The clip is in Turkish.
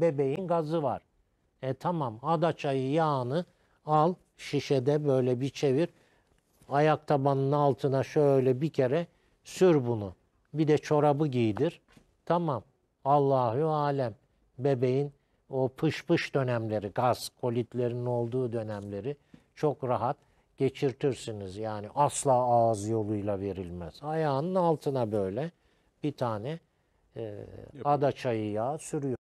Bebeğin gazı var. E tamam adaçayı yağını al şişede böyle bir çevir. Ayak tabanının altına şöyle bir kere sür bunu. Bir de çorabı giydir. Tamam. Allahu alem. Bebeğin o pış pış dönemleri, gaz kolitlerinin olduğu dönemleri çok rahat geçirtirsiniz. Yani asla ağız yoluyla verilmez. Ayağının altına böyle bir tane e, adaçayı yağı sürüyor.